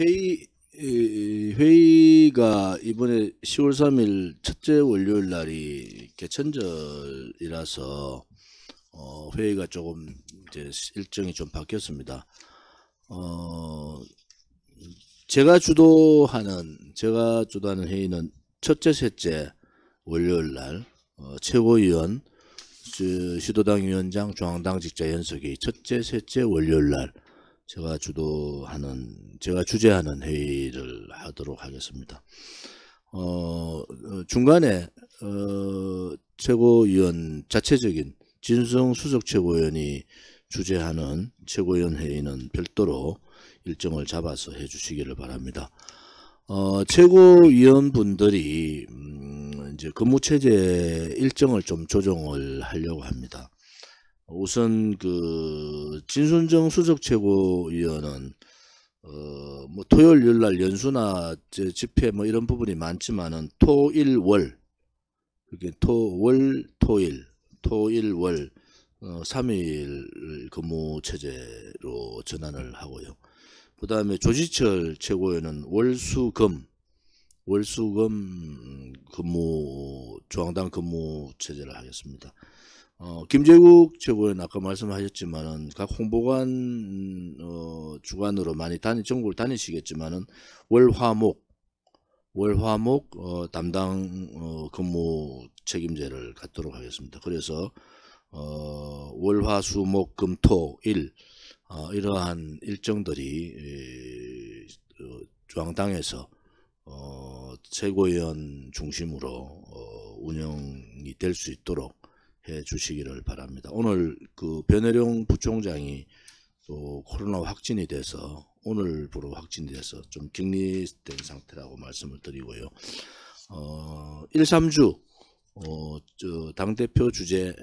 회의 회의가 이번에 10월 3일 첫째 월요일 날이 개천절이라서 어, 회의가 조금 이제 일정이 좀 바뀌었습니다. 어, 제가 주도하는 제가 주도하는 회의는 첫째 셋째 월요일 날 어, 최고위원 시도당 위원장 중앙당 직자 연석이 첫째 셋째 월요일 날 제가 주도하는 제가 주재하는 회의를 하도록 하겠습니다. 어, 중간에 어, 최고위원 자체적인 진성 수석 최고위원이 주재하는 최고위원 회의는 별도로 일정을 잡아서 해주시기를 바랍니다. 어, 최고위원분들이 음, 이제 근무 체제 일정을 좀 조정을 하려고 합니다. 우선 그 진순정 수석 최고위원은 어 뭐 토요일 일날 연수나 집회 뭐 이런 부분이 많지만은 토일월 그게 토월 토일 토일월 어 3일 근무 체제로 전환을 하고요. 그 다음에 조지철 최고위원은 월수금 월수금 근무 중앙당 근무 체제를 하겠습니다. 어, 김재국 최고는 아까 말씀하셨지만은 각 홍보관 어, 주관으로 많이 다니 전국을 다니시겠지만은 월화목 월화목 어, 담당 어, 근무 책임제를 갖도록 하겠습니다. 그래서 어, 월화수목금토일 어, 이러한 일정들이 에, 어, 중앙당에서 어, 최고위원 중심으로 어, 운영이 될 수 있도록 해 주시기를 바랍니다. 오늘 그변혜룡 부총장이 또 코로나 확진이 돼서 오늘부로 확진돼서 좀 격리된 상태라고 말씀을 드리고요. 어, 1, 3주 어, 당대표 주재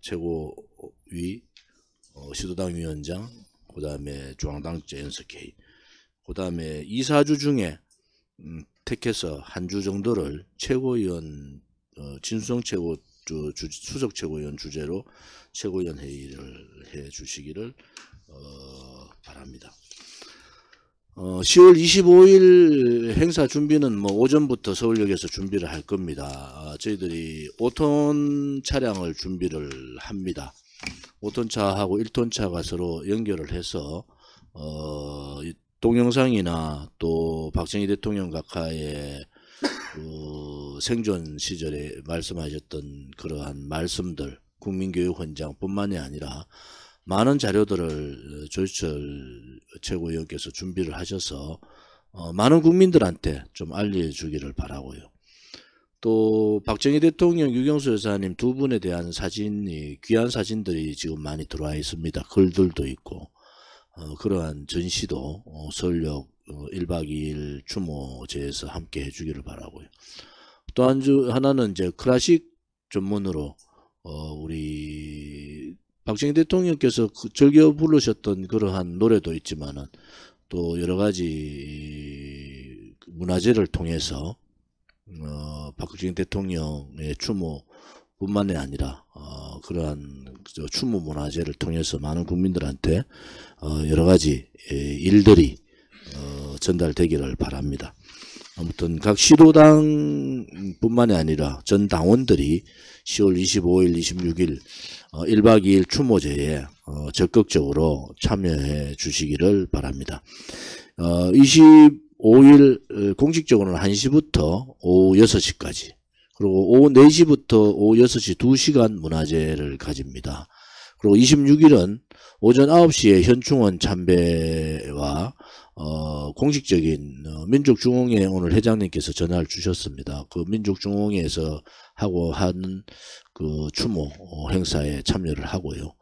최고위 어, 시도당 위원장 그 다음에 중앙당 재연석회의그 다음에 2, 4주 중에 음, 택해서 한 주 정도를 최고위원 어, 진성 최고 주, 주, 수석 최고위원 주제로 최고위원 회의를 해 주시기를 어, 바랍니다. 어, 10월 25일 행사 준비는 뭐 오전부터 서울역에서 준비를 할 겁니다. 아, 저희들이 5톤 차량을 준비를 합니다. 5톤 차하고 1톤 차가 서로 연결을 해서 어, 동영상이나 또 박정희 대통령 각하의 그 생존 시절에 말씀하셨던 그러한 말씀들 국민교육 헌장뿐만이 아니라 많은 자료들을 조희철 최고위원께서 준비를 하셔서 어, 많은 국민들한테 좀 알려주기를 바라고요. 또 박정희 대통령, 유경수 여사님 두 분에 대한 사진이 귀한 사진들이 지금 많이 들어와 있습니다. 글들도 있고 어, 그러한 전시도 어, 설력 어, 1박 2일 추모제에서 함께 해주기를 바라고요. 또한주 하나는 이제 클래식 전문으로 어, 우리 박정희 대통령께서 그 즐겨 부르셨던 그러한 노래도 있지만은 또 여러 가지 문화재를 통해서 어, 박정희 대통령의 추모 뿐만이 아니라 어, 그러한 추모 문화재를 통해서 많은 국민들한테 어, 여러 가지 예, 일들이 어, 전달되기를 바랍니다. 아무튼 각 시도당뿐만이 아니라 전 당원들이 10월 25일, 26일 어, 1박 2일 추모제에 어, 적극적으로 참여해 주시기를 바랍니다. 어, 25일 어, 공식적으로는 1시부터 오후 6시까지 그리고 오후 4시부터 오후 6시 2시간 문화제를 가집니다. 그리고 26일은 오전 9시에 현충원 참배와 어, 공식적인 어, 민족중흥회 오늘 회장님께서 전화를 주셨습니다. 그 민족중흥회에서 하고 한그 추모 어, 행사에 참여를 하고요.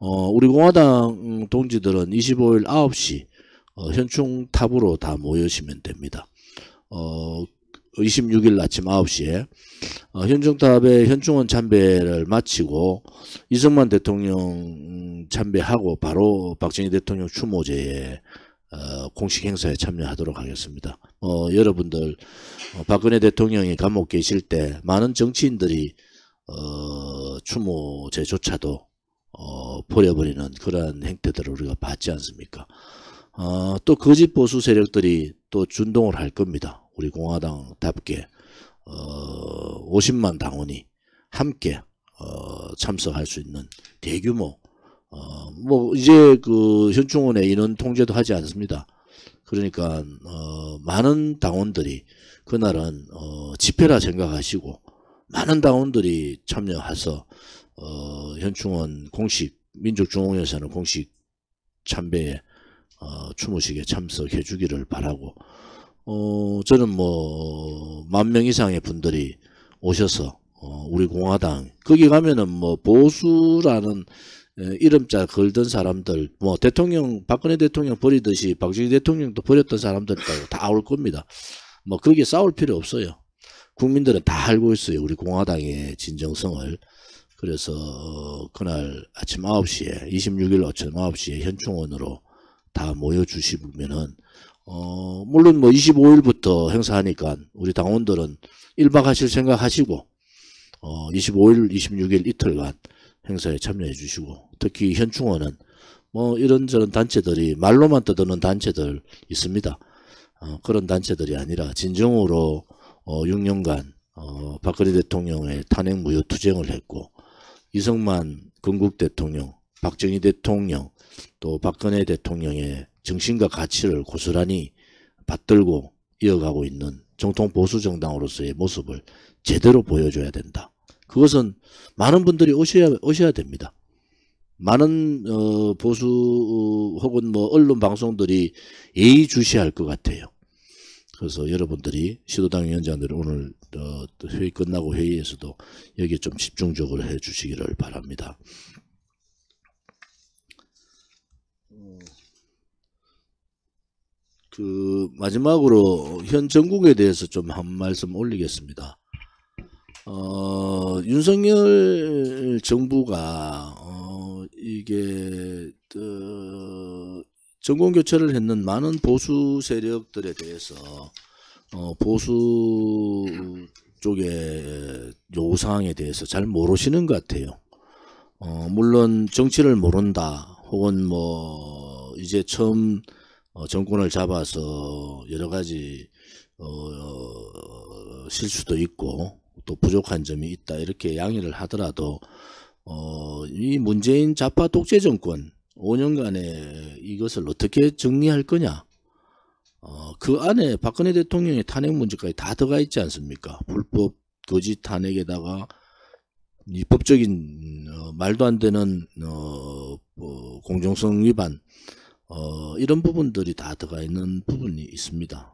어, 우리 공화당 동지들은 25일 9시 어, 현충탑으로 다 모여시면 됩니다. 어, 26일 아침 9시에 어, 현충탑에 현충원 참배를 마치고 이승만 대통령 참배하고 바로 박정희 대통령 추모제에 어, 공식 행사에 참여하도록 하겠습니다. 어, 여러분들 어, 박근혜 대통령이 감옥 계실 때 많은 정치인들이 어, 추모제조차도 어, 버려버리는 그러한 행태들을 우리가 봤지 않습니까? 어, 또 거짓 보수 세력들이 또 준동을 할 겁니다. 우리 공화당답게 어, 50만 당원이 함께 어, 참석할 수 있는 대규모 어, 뭐 이제 그 현충원의 인원 통제도 하지 않습니다. 그러니까 어, 많은 당원들이 그날은 어, 집회라 생각하시고 많은 당원들이 참여해서 어, 현충원 공식 민족중앙회사는 공식 참배에 어, 추모식에 참석해 주기를 바라고 어, 저는 뭐 만 명 이상의 분들이 오셔서 어, 우리 공화당 거기 가면은 뭐 보수라는 어, 이름자 걸던 사람들, 뭐 대통령 박근혜 대통령 버리듯이 박정희 대통령도 버렸던 사람들까지 다 올 겁니다. 뭐 그게 싸울 필요 없어요. 국민들은 다 알고 있어요. 우리 공화당의 진정성을. 그래서 어, 그날 아침 9시에 26일 아침 9시에 현충원으로 다 모여 주시면은 어 물론 뭐 25일부터 행사하니까 우리 당원들은 1박 하실 생각 하시고 어 25일 26일 이틀간 행사에 참여해 주시고 특히 현충원은 뭐 이런저런 단체들이 말로만 떠드는 단체들 있습니다. 어, 그런 단체들이 아니라 진정으로 어, 6년간 어, 박근혜 대통령의 탄핵 무효 투쟁을 했고 이승만 건국 대통령, 박정희 대통령, 또 박근혜 대통령의 정신과 가치를 고스란히 받들고 이어가고 있는 정통 보수 정당으로서의 모습을 제대로 보여줘야 된다. 그것은 많은 분들이 오셔야 오셔야 됩니다. 많은 어, 보수 어, 혹은 뭐 언론 방송들이 예의주시할 것 같아요. 그래서 여러분들이 시도당 위원장들 오늘 어, 회의 끝나고 회의에서도 여기에 좀 집중적으로 해주시기를 바랍니다. 어, 그 마지막으로 현 전국에 대해서 좀 한 말씀 올리겠습니다. 어, 윤석열 정부가 어, 이게 어, 정권 교체를 했는 많은 보수 세력들에 대해서 어, 보수 쪽의 요사항에 대해서 잘 모르시는 것 같아요. 어, 물론 정치를 모른다 혹은 뭐 이제 처음 어, 정권을 잡아서 여러 가지 어, 어 실수도 있고 또 부족한 점이 있다 이렇게 양해를 하더라도 어, 이 문재인 자파 독재 정권 5년간에 이것을 어떻게 정리할 거냐 어, 그 안에 박근혜 대통령의 탄핵 문제까지 다 들어가 있지 않습니까 불법 거짓 탄핵에다가 이 법적인 어, 말도 안 되는 어, 어, 공정성 위반 어, 이런 부분들이 다 들어가 있는 부분이 있습니다.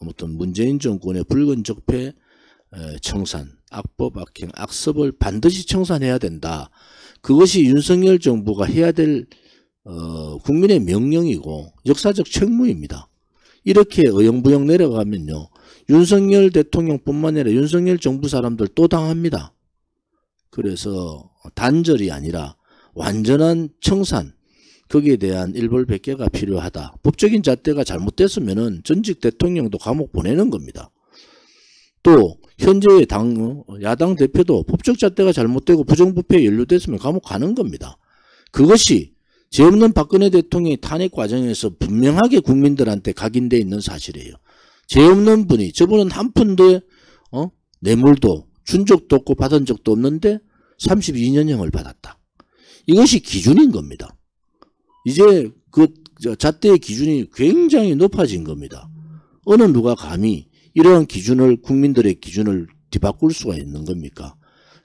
아무튼 문재인 정권의 붉은 적폐 청산, 악법, 악행, 악습을 반드시 청산해야 된다. 그것이 윤석열 정부가 해야 될 어, 국민의 명령이고 역사적 책무입니다. 이렇게 어영부영 내려가면요. 윤석열 대통령뿐만 아니라 윤석열 정부 사람들 또 당합니다. 그래서 단절이 아니라 완전한 청산, 거기에 대한 일벌백계가 필요하다. 법적인 잣대가 잘못됐으면 은 전직 대통령도 감옥 보내는 겁니다. 또 현재 당 어, 야당 대표도 법적 잣대가 잘못되고 부정부패에 연루됐으면 감옥 가는 겁니다. 그것이 죄 없는 박근혜 대통령의 탄핵 과정에서 분명하게 국민들한테 각인되어 있는 사실이에요. 죄 없는 분이 저분은 한 푼도 어? 뇌물도 준 적도 없고 받은 적도 없는데 32년형을 받았다. 이것이 기준인 겁니다. 이제 그 잣대의 기준이 굉장히 높아진 겁니다. 어느 누가 감히 이러한 기준을 국민들의 기준을 뒤바꿀 수가 있는 겁니까?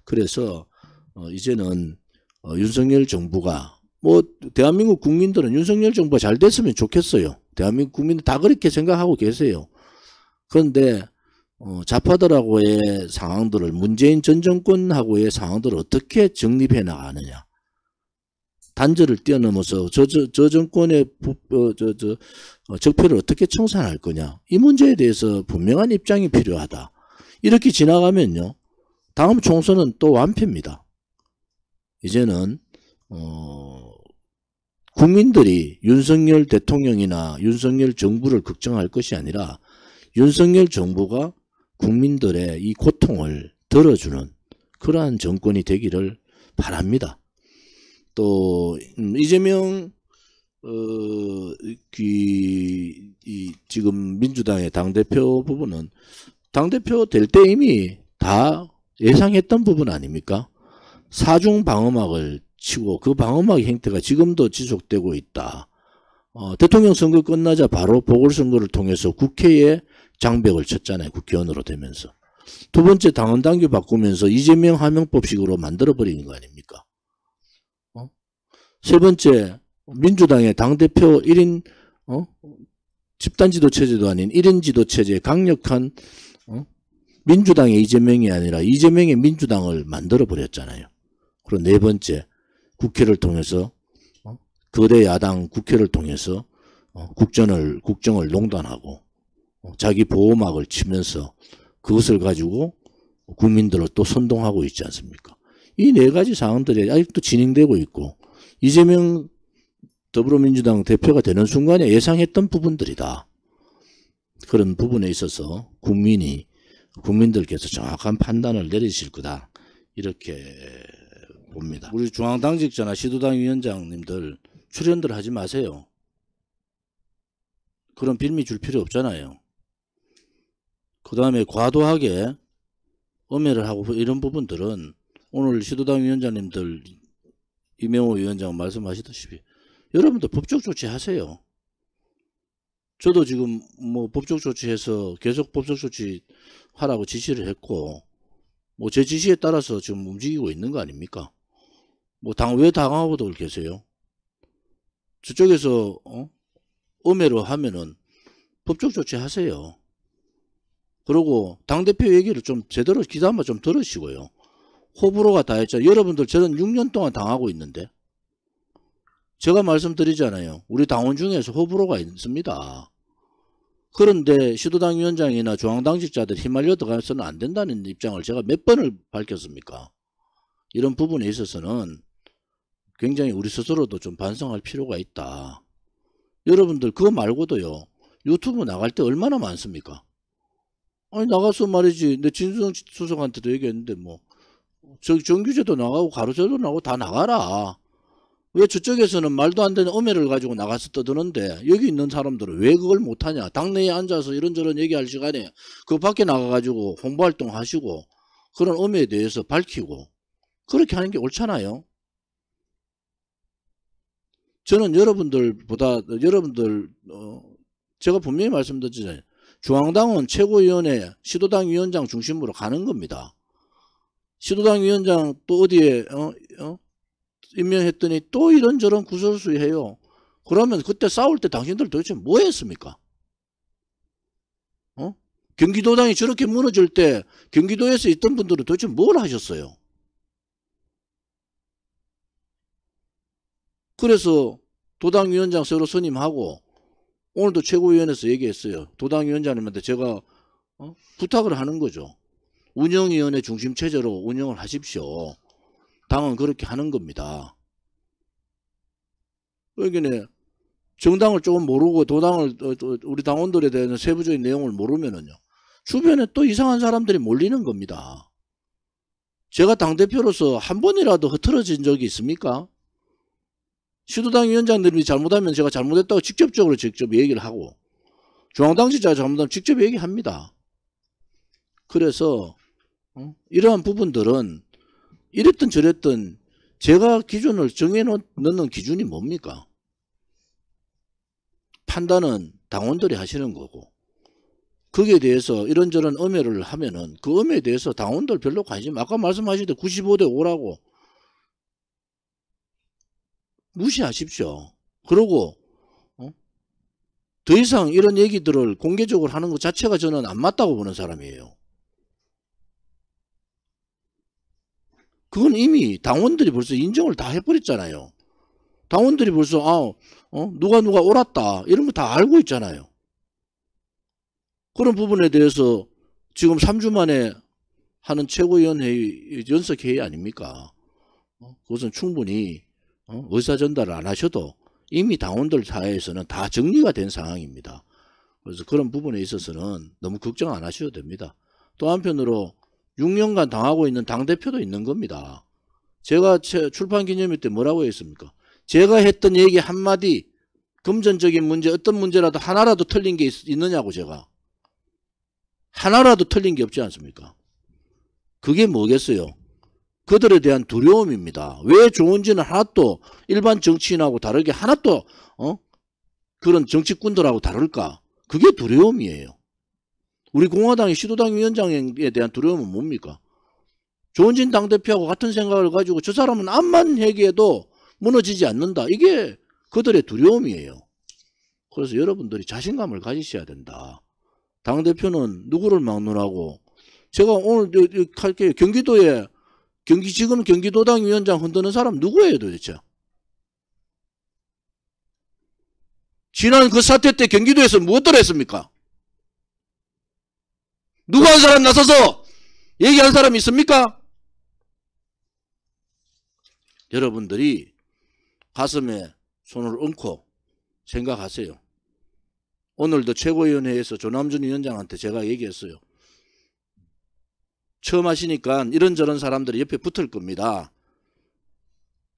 그래서 어, 이제는 어, 윤석열 정부가 뭐 대한민국 국민들은 윤석열 정부가 잘 됐으면 좋겠어요. 대한민국 국민들 다 그렇게 생각하고 계세요. 그런데 어, 파들하고의 상황들을 문재인 전 정권하고의 상황들을 어떻게 정립해 나가느냐. 단절을 뛰어넘어서 저, 저, 저 정권의 어, 저, 저, 어, 적표를 어떻게 청산할 거냐 이 문제에 대해서 분명한 입장이 필요하다. 이렇게 지나가면요. 다음 총선은 또 완패입니다. 이제는 어, 국민들이 윤석열 대통령이나 윤석열 정부를 걱정할 것이 아니라 윤석열 정부가 국민들의 이 고통을 들어주는 그러한 정권이 되기를 바랍니다. 또 음, 이재명 어, 그, 이, 지금 민주당의 당대표 부분은 당대표 될 때 이미 다 예상했던 부분 아닙니까? 사중 방어막을 치고 그방어막 행태가 지금도 지속되고 있다. 어, 대통령 선거 끝나자 바로 보궐선거를 통해서 국회에 장벽을 쳤잖아요. 국회의원으로 되면서. 두 번째 당원 당규 바꾸면서 이재명 하명법식으로 만들어버린거 아닙니까? 어? 세 번째 민주당의 당대표 1인 어? 집단 지도 체제도 아닌 1인 지도 체제 의 강력한 어? 민주당의 이재명이 아니라 이재명의 민주당을 만들어 버렸잖아요. 그리고 네 번째 국회를 통해서 어? 거대 야당 국회를 통해서 어? 국전을 국정을 농단하고 어? 자기 보호막을 치면서 그것을 가지고 국민들을 또 선동하고 있지 않습니까? 이 네 가지 사항들이 아직도 진행되고 있고 이재명 더불어민주당 대표가 되는 순간에 예상했던 부분들이다. 그런 부분에 있어서 국민이 국민들께서 정확한 판단을 내리실 거다. 이렇게 봅니다. 우리 중앙당직자나 시도당 위원장님들 출연들 하지 마세요. 그런 빌미 줄 필요 없잖아요. 그 다음에 과도하게 엄해를 하고 이런 부분들은 오늘 시도당 위원장님들 이명호 위원장 말씀하시듯이 여러분도 법적 조치하세요. 저도 지금 뭐 법적 조치해서 계속 법적 조치 하라고 지시를 했고 뭐 제 지시에 따라서 지금 움직이고 있는 거 아닙니까? 뭐 당 왜당하고도 계세요? 저쪽에서 어? 음해로 하면은 법적 조치하세요. 그리고 당대표 얘기를 좀 제대로 기담아 좀 들으시고요. 호불호가 다 했죠. 여러분들 저는 6년 동안 당하고 있는데 제가 말씀드리잖아요. 우리 당원 중에서 호불호가 있습니다. 그런데 시도당 위원장이나 중앙당직자들 휘말려 들어가서는 안 된다는 입장을 제가 몇 번을 밝혔습니까? 이런 부분에 있어서는 굉장히 우리 스스로도 좀 반성할 필요가 있다. 여러분들 그거 말고도요. 유튜브 나갈 때 얼마나 많습니까? 아니 나가서 말이지 내 진수성 수석한테도 얘기했는데 뭐 저기 정규제도 나가고 가로제도 나가고 다 나가라. 왜 저쪽에서는 말도 안 되는 음해를 가지고 나가서 떠드는데 여기 있는 사람들은 왜 그걸 못하냐 당내에 앉아서 이런저런 얘기할 시간에 그 밖에 나가가지고 홍보활동 하시고 그런 음해에 대해서 밝히고 그렇게 하는 게 옳잖아요 저는 여러분들보다 여러분들 어, 제가 분명히 말씀드렸잖아요 중앙당은 최고위원회 시도당 위원장 중심으로 가는 겁니다 시도당 위원장 또 어디에 어, 어? 임명했더니 또 이런저런 구설수 해요. 그러면 그때 싸울 때 당신들 도대체 뭐 했습니까? 어? 경기도당이 저렇게 무너질 때 경기도에서 있던 분들은 도대체 뭘 하셨어요? 그래서 도당위원장 새로 선임하고 오늘도 최고위원회에서 얘기했어요. 도당위원장님한테 제가 어? 부탁을 하는 거죠. 운영위원회 중심체제로 운영을 하십시오. 당은 그렇게 하는 겁니다. 여기는 그러니까 정당을 조금 모르고 도당을 어, 어, 우리 당원들에 대한 세부적인 내용을 모르면은요 주변에 또 이상한 사람들이 몰리는 겁니다. 제가 당대표로서 한 번이라도 흐트러진 적이 있습니까? 시도당 위원장들이 잘못하면 제가 잘못했다고 직접적으로 직접 얘기를 하고 중앙당 지자가 잘못하면 직접 얘기합니다. 그래서 어? 이러한 부분들은 이랬든저랬든 제가 기준을 정해놓는 기준이 뭡니까? 판단은 당원들이 하시는 거고 거기에 대해서 이런저런 음해를 하면은 그 음해에 대해서 당원들 별로 관심 아까 말씀하셨듯 95대 5라고 무시하십시오. 그러고 어? 더 이상 이런 얘기들을 공개적으로 하는 것 자체가 저는 안 맞다고 보는 사람이에요. 그건 이미 당원들이 벌써 인정을 다 해버렸잖아요. 당원들이 벌써 아, 어? 누가 누가 옳았다 이런 거 다 알고 있잖아요. 그런 부분에 대해서 지금 3주 만에 하는 최고위원회의 연석회의 아닙니까? 어, 그것은 충분히 어, 의사 전달을 안 하셔도 이미 당원들 사이에서는 다 정리가 된 상황입니다. 그래서 그런 부분에 있어서는 너무 걱정 안 하셔도 됩니다. 또 한편으로 6년간 당하고 있는 당대표도 있는 겁니다. 제가 출판기념일때 뭐라고 했습니까? 제가 했던 얘기 한마디 금전적인 문제 어떤 문제라도 하나라도 틀린 게 있, 느냐고 제가 하나라도 틀린 게 없지 않습니까? 그게 뭐겠어요? 그들에 대한 두려움입니다. 왜 좋은지는 하나도 일반 정치인하고 다르게 하나도 어? 그런 정치꾼들하고 다를까? 그게 두려움이에요. 우리 공화당의 시도당 위원장에 대한 두려움은 뭡니까? 조은진 당대표하고 같은 생각을 가지고 저 사람은 암만 얘기해도 무너지지 않는다. 이게 그들의 두려움이에요. 그래서 여러분들이 자신감을 가지셔야 된다. 당대표는 누구를 막론하고 제가 오늘 할게요. 경기도에 경기 지금 경기도당 위원장 흔드는 사람 누구예요 도대체? 지난 그 사태 때 경기도에서 무엇을 했습니까? 누구 한 사람 나서서 얘기한 사람 있습니까? 여러분들이 가슴에 손을 얹고 생각하세요. 오늘도 최고위원회에서 조남준 위원장한테 제가 얘기했어요. 처음 하시니까 이런저런 사람들이 옆에 붙을 겁니다.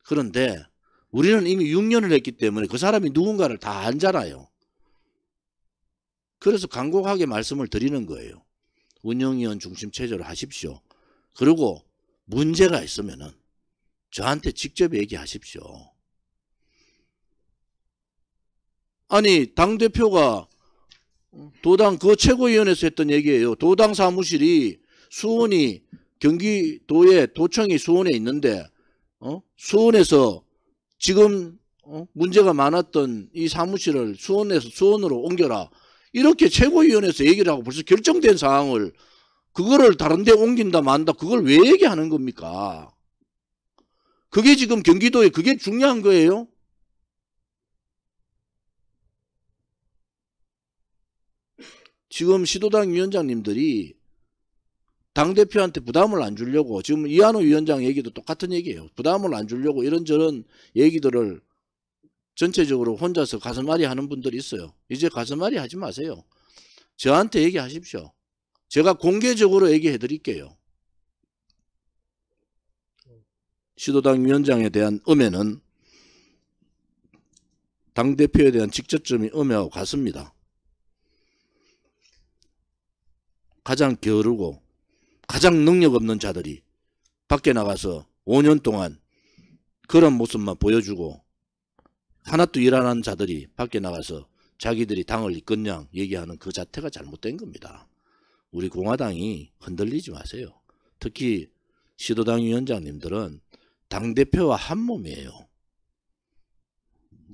그런데 우리는 이미 6년을 했기 때문에 그 사람이 누군가를 다 알잖아요. 그래서 간곡하게 말씀을 드리는 거예요. 운영위원 중심 체제로 하십시오. 그리고 문제가 있으면은 저한테 직접 얘기하십시오. 아니 당대표가 도당 그 최고위원회에서 했던 얘기예요. 도당 사무실이 수원이 경기도에 도청이 수원에 있는데 어? 수원에서 지금 어? 문제가 많았던 이 사무실을 수원에서 수원으로 옮겨라. 이렇게 최고위원회에서 얘기를 하고 벌써 결정된 사항을 그거를 다른 데 옮긴다 만다 그걸 왜 얘기하는 겁니까? 그게 지금 경기도에 그게 중요한 거예요? 지금 시도당 위원장님들이 당대표한테 부담을 안 주려고 지금 이한우 위원장 얘기도 똑같은 얘기예요. 부담을 안 주려고 이런저런 얘기들을 전체적으로 혼자서 가슴앓이 하는 분들 있어요. 이제 가슴앓이 하지 마세요. 저한테 얘기하십시오. 제가 공개적으로 얘기해 드릴게요. 시도당 위원장에 대한 음해는 당대표에 대한 직접점이 음해하고 같습니다. 가장 게으르고 가장 능력 없는 자들이 밖에 나가서 5년 동안 그런 모습만 보여주고 하나도 일하는 자들이 밖에 나가서 자기들이 당을 이끌냐 얘기하는 그 자태가 잘못된 겁니다. 우리 공화당이 흔들리지 마세요. 특히 시도당 위원장님들은 당대표와 한 몸이에요.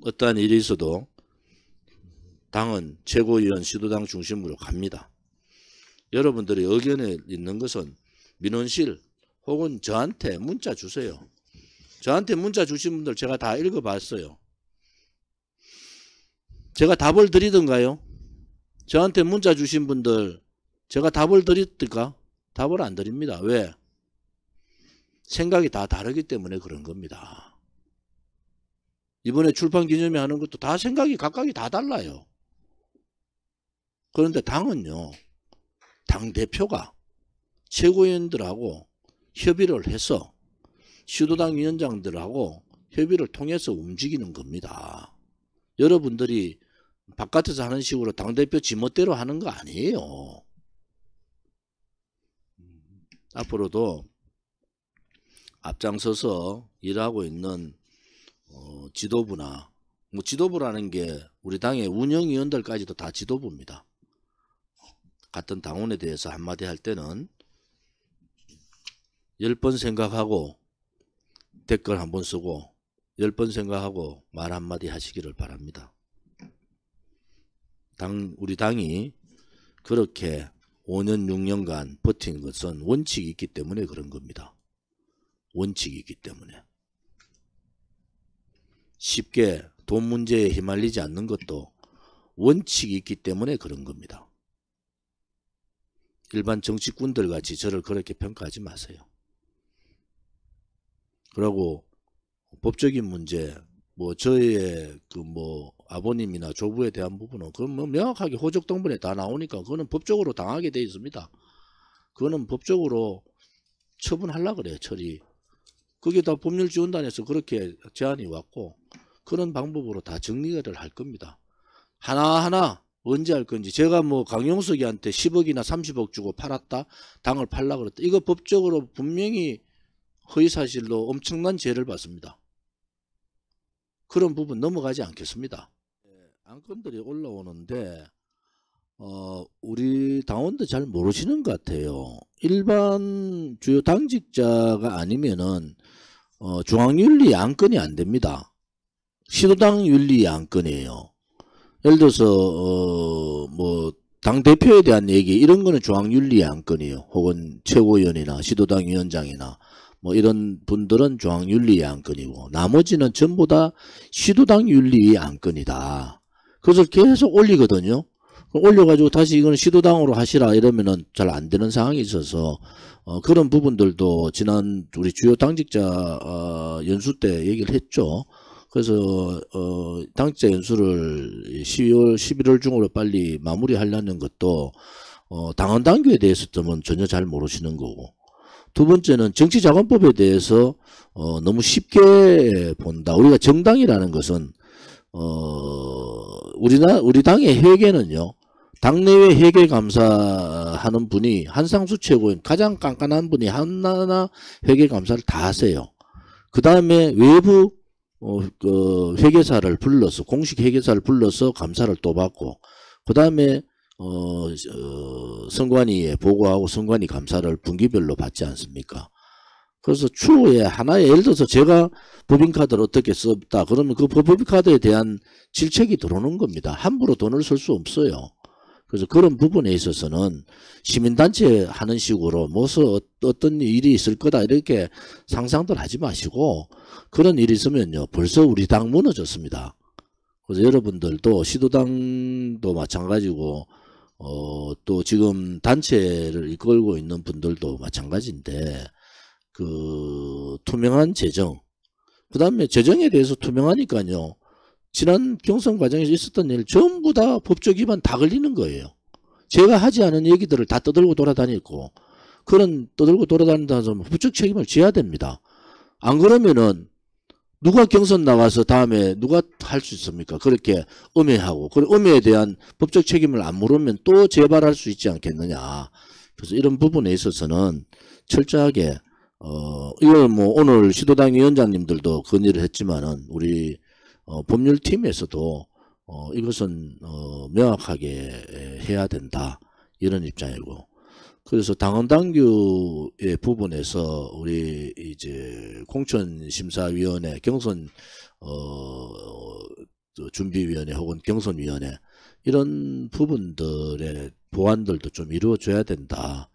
어떠한 일이 있어도 당은 최고위원 시도당 중심으로 갑니다. 여러분들의 의견에 있는 것은 민원실 혹은 저한테 문자 주세요. 저한테 문자 주신 분들 제가 다 읽어봤어요. 제가 답을 드리던가요? 저한테 문자 주신 분들 제가 답을 드릴까? 답을 안 드립니다. 왜? 생각이 다 다르기 때문에 그런 겁니다. 이번에 출판 기념회 하는 것도 다 생각이 각각이 다 달라요. 그런데 당은요. 당대표가 최고위원들하고 협의를 해서 시도당 위원장들하고 협의를 통해서 움직이는 겁니다. 여러분들이 바깥에서 하는 식으로 당대표 지멋대로 하는 거 아니에요. 앞으로도 앞장서서 일하고 있는 어, 지도부나 뭐 지도부라는 게 우리 당의 운영위원들까지도 다 지도부입니다. 같은 당원에 대해서 한마디 할 때는 열 번 생각하고 댓글 한 번 쓰고 열 번 생각하고 말 한마디 하시기를 바랍니다. 당 우리 당이 그렇게 5년 6년간 버틴 것은 원칙이 있기 때문에 그런 겁니다. 원칙이 있기 때문에 쉽게 돈 문제에 휘말리지 않는 것도 원칙이 있기 때문에 그런 겁니다. 일반 정치꾼들 같이 저를 그렇게 평가하지 마세요. 그러고 법적인 문제, 뭐 저의 그뭐 아버님이나 조부에 대한 부분은 그건 뭐 명확하게 호적동분에 다 나오니까 그거는 법적으로 당하게 되어 있습니다. 그거는 법적으로 처분하려 고 그래요. 처리. 그게 다 법률지원단에서 그렇게 제안이 왔고 그런 방법으로 다 정리를 할 겁니다. 하나하나 언제 할 건지 제가 뭐 강용석이한테 10억이나 30억 주고 팔았다 당을 팔라 그랬다 이거 법적으로 분명히 허위사실로 엄청난 죄를 받습니다. 그런 부분 넘어가지 않겠습니다. 안건들이 올라오는데 어, 우리 당원도잘 모르시는 것 같아요. 일반 주요 당직자가 아니면은 어, 중앙윤리 안건이 안 됩니다. 시도당 윤리 안건이에요. 예를 들어서 어, 뭐당 대표에 대한 얘기 이런 거는 중앙윤리 안건이에요. 혹은 최고위원이나 시도당 위원장이나 뭐 이런 분들은 중앙윤리 안건이고 나머지는 전부 다 시도당 윤리 안건이다. 그것을 계속 올리거든요. 올려가지고 다시 이건 시도당으로 하시라 이러면은 잘 안 되는 상황이 있어서 어, 그런 부분들도 지난 우리 주요 당직자 어, 연수 때 얘기를 했죠. 그래서 어, 당직자 연수를 12월 11월 중으로 빨리 마무리하려는 것도 어, 당헌 당규에 대해서 좀 전혀 잘 모르시는 거고 두 번째는 정치자금법에 대해서 어, 너무 쉽게 본다. 우리가 정당이라는 것은 어, 우리나 우리 당의 회계는요. 당내외 회계 감사하는 분이 한상수 최고인 가장 깐깐한 분이 하나하나 회계 감사를 다 하세요. 그 다음에 외부 어, 그 회계사를 불러서 공식 회계사를 불러서 감사를 또 받고 그 다음에 어, 어, 선관위에 보고하고 선관위 감사를 분기별로 받지 않습니까? 그래서 추후에 하나의 예를 들어서 제가 법인카드를 어떻게 썼다 그러면 그 법인카드에 대한 질책이 들어오는 겁니다. 함부로 돈을 쓸 수 없어요. 그래서 그런 부분에 있어서는 시민단체 하는 식으로 무엇 어, 어떤 일이 있을 거다 이렇게 상상들 하지 마시고 그런 일이 있으면요 벌써 우리 당 무너졌습니다. 그래서 여러분들도 시도당도 마찬가지고 어, 또 지금 단체를 이끌고 있는 분들도 마찬가지인데 그 투명한 재정 그 다음에 재정에 대해서 투명하니까요 지난 경선 과정에서 있었던 일 전부 다 법적 위반 다 걸리는 거예요 제가 하지 않은 얘기들을 다 떠들고 돌아다니고 그런 떠들고 돌아다닌다는 점은 법적 책임을 져야 됩니다 안 그러면은 누가 경선 나가서 다음에 누가 할 수 있습니까? 그렇게 음해하고 그 음해에 대한 법적 책임을 안 물으면 또 재발할 수 있지 않겠느냐. 그래서 이런 부분에 있어서는 철저하게 어, 이걸 뭐 오늘 시도당 위원장님들도 건의를 했지만은 우리 어, 법률팀에서도 어, 이것은 어, 명확하게 해야 된다 이런 입장이고 그래서 당헌당규의 부분에서 우리 이제 공천심사위원회 경선 어, 준비위원회 혹은 경선위원회 이런 부분들의 보완들도 좀 이루어져야 된다.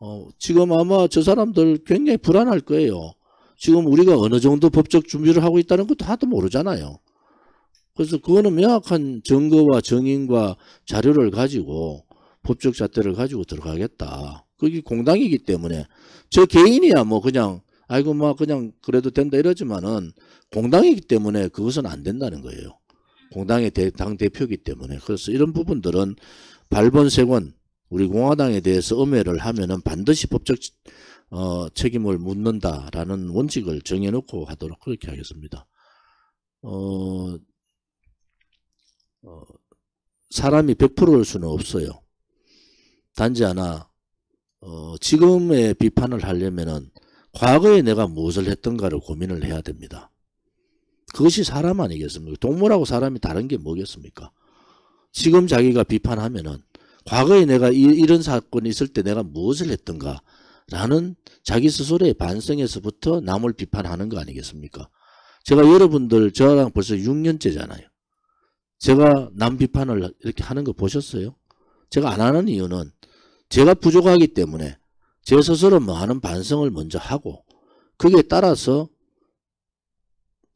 어, 지금 아마 저 사람들 굉장히 불안할 거예요. 지금 우리가 어느 정도 법적 준비를 하고 있다는 것도 하도 모르잖아요. 그래서 그거는 명확한 증거와 증인과 자료를 가지고 법적 잣대를 가지고 들어가겠다. 그게 공당이기 때문에 저 개인이야 뭐 그냥 아이고 막 뭐 그냥 그래도 된다 이러지만은 공당이기 때문에 그것은 안 된다는 거예요. 공당의 대, 당 대표이기 때문에 그래서 이런 부분들은 발본색원 우리 공화당에 대해서 음해를 하면은 반드시 법적 어, 책임을 묻는다라는 원칙을 정해놓고 하도록 그렇게 하겠습니다. 어, 어, 사람이 100%일 수는 없어요. 단지 하나 어, 지금의 비판을 하려면은 과거에 내가 무엇을 했던가를 고민을 해야 됩니다. 그것이 사람 아니겠습니까? 동물하고 사람이 다른 게 뭐겠습니까? 지금 자기가 비판하면은 과거에 내가 이, 런 사건이 있을 때 내가 무엇을 했던가 라는 자기 스스로의 반성에서부터 남을 비판하는 거 아니겠습니까? 제가 여러분들 저랑 벌써 6년째잖아요. 제가 남 비판을 이렇게 하는 거 보셨어요? 제가 안 하는 이유는 제가 부족하기 때문에 제 스스로 많은 반성을 먼저 하고 그에 따라서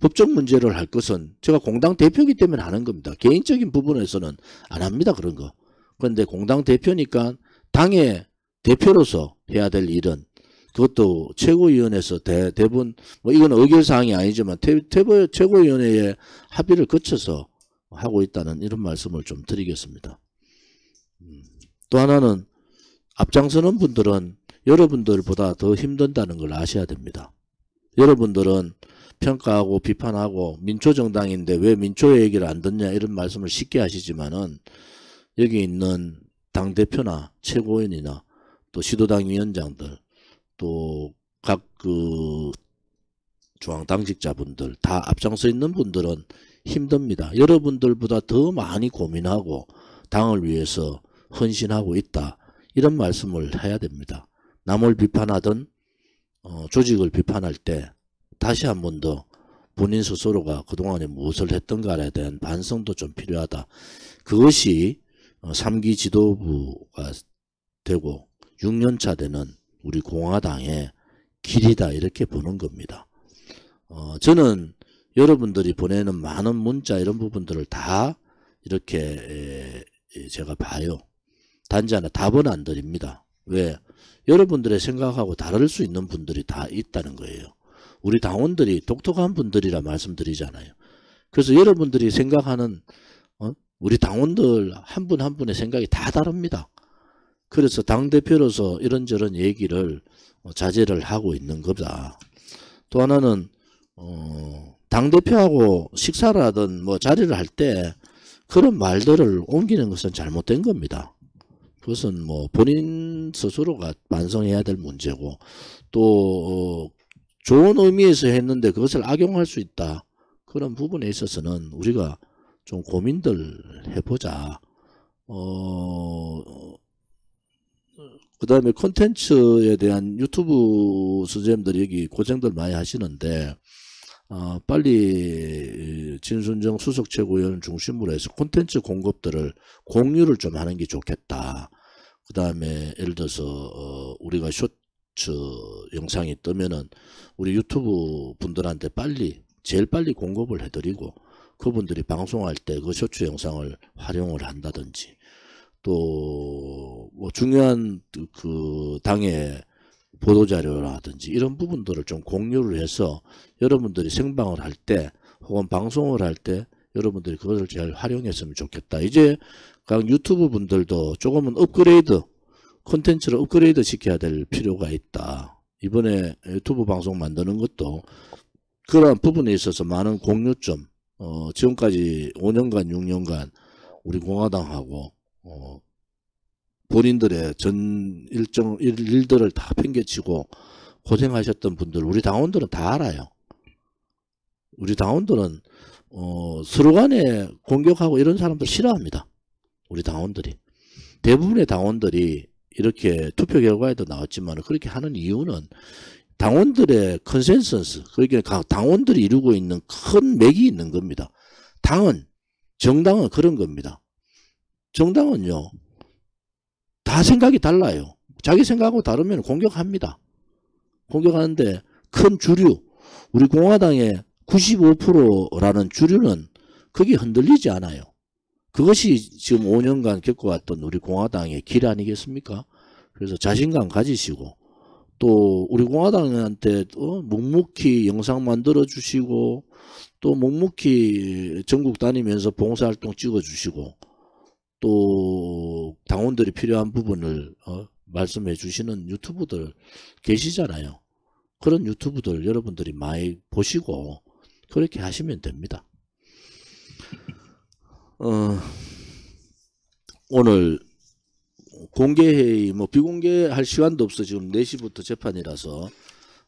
법적 문제를 할 것은 제가 공당 대표기 이 때문에 하는 겁니다. 개인적인 부분에서는 안 합니다. 그런 거. 그런데 공당 대표니까 당의 대표로서 해야 될 일은 그것도 최고위원회에서 대, 대부분 뭐 이건 의결사항이 아니지만 태, 태, 최고위원회의 합의를 거쳐서 하고 있다는 이런 말씀을 좀 드리겠습니다. 음, 또 하나는 앞장서는 분들은 여러분들보다 더 힘든다는 걸 아셔야 됩니다. 여러분들은 평가하고 비판하고 민초정당인데 왜 민초의 얘기를 안 듣냐 이런 말씀을 쉽게 하시지만은 여기 있는 당대표나 최고위원이나 또 시도당 위원장들 또 각 그 중앙 당직자분들 다 앞장서 있는 분들은 힘듭니다. 여러분들보다 더 많이 고민하고 당을 위해서 헌신하고 있다. 이런 말씀을 해야 됩니다. 남을 비판하든 어, 조직을 비판할 때 다시 한 번 더 본인 스스로가 그동안에 무엇을 했던가에 대한 반성도 좀 필요하다. 그것이 3기 어, 지도부가 되고 6년차 되는 우리 공화당의 길이다 이렇게 보는 겁니다. 어, 저는 여러분들이 보내는 많은 문자 이런 부분들을 다 이렇게 제가 봐요. 단지 하나 답은 안 드립니다. 왜? 여러분들의 생각하고 다를 수 있는 분들이 다 있다는 거예요. 우리 당원들이 독특한 분들이라 말씀드리잖아요. 그래서 여러분들이 생각하는 우리 당원들 한 분한 한 분의 생각이 다 다릅니다. 그래서 당대표로서 이런저런 얘기를 어, 자제를 하고 있는 겁니다. 또 하나는 어, 당대표하고 식사를 하든 뭐 자리를 할 때 그런 말들을 옮기는 것은 잘못된 겁니다. 그것은 뭐 본인 스스로가 반성해야 될 문제고 또 어, 좋은 의미에서 했는데 그것을 악용할 수 있다. 그런 부분에 있어서는 우리가 좀 고민들 해보자. 어, 그 다음에 콘텐츠에 대한 유튜브 선생님들이 여기 고생들 많이 하시는데, 어, 빨리 진순정 수석 최고위원 중심으로 해서 콘텐츠 공급들을 공유를 좀 하는 게 좋겠다. 그 다음에 예를 들어서 어, 우리가 쇼츠 영상이 뜨면은 우리 유튜브 분들한테 빨리 제일 빨리 공급을 해드리고 그분들이 방송할 때 그 쇼츠 영상을 활용을 한다든지 또 뭐 중요한 그 당의 보도 자료라든지 이런 부분들을 좀 공유를 해서 여러분들이 생방을 할 때 혹은 방송을 할 때 여러분들이 그것을 잘 활용했으면 좋겠다. 이제 각 유튜브 분들도 조금은 업그레이드 콘텐츠를 업그레이드 시켜야 될 필요가 있다. 이번에 유튜브 방송 만드는 것도 그런 부분에 있어서 많은 공유점 어, 지금까지 5년간 6년간 우리 공화당하고 어, 본인들의 전 일정 일, 일들을 다 팽개치고 고생하셨던 분들 우리 당원들은 다 알아요. 우리 당원들은 어, 서로 간에 공격하고 이런 사람들 싫어합니다. 우리 당원들이. 대부분의 당원들이 이렇게 투표 결과에도 나왔지만 그렇게 하는 이유는 당원들의 컨센서스, 그러니까 당원들이 이루고 있는 큰 맥이 있는 겁니다. 당은, 정당은 그런 겁니다. 정당은요, 다 생각이 달라요. 자기 생각하고 다르면 공격합니다. 공격하는데 큰 주류, 우리 공화당의 95%라는 주류는 그게 흔들리지 않아요. 그것이 지금 5년간 겪어왔던 우리 공화당의 길 아니겠습니까? 그래서 자신감 가지시고 또 우리 공화당한테 또 묵묵히 영상 만들어 주시고 또 묵묵히 전국 다니면서 봉사활동 찍어 주시고 또 당원들이 필요한 부분을 어, 말씀해 주시는 유튜브들 계시잖아요. 그런 유튜브들 여러분들이 많이 보시고 그렇게 하시면 됩니다. 어, 오늘 공개회의 뭐 비공개할 시간도 없어 지금 4시부터 재판이라서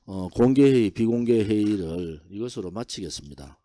어, 공개회의 비공개회의를 이것으로 마치겠습니다.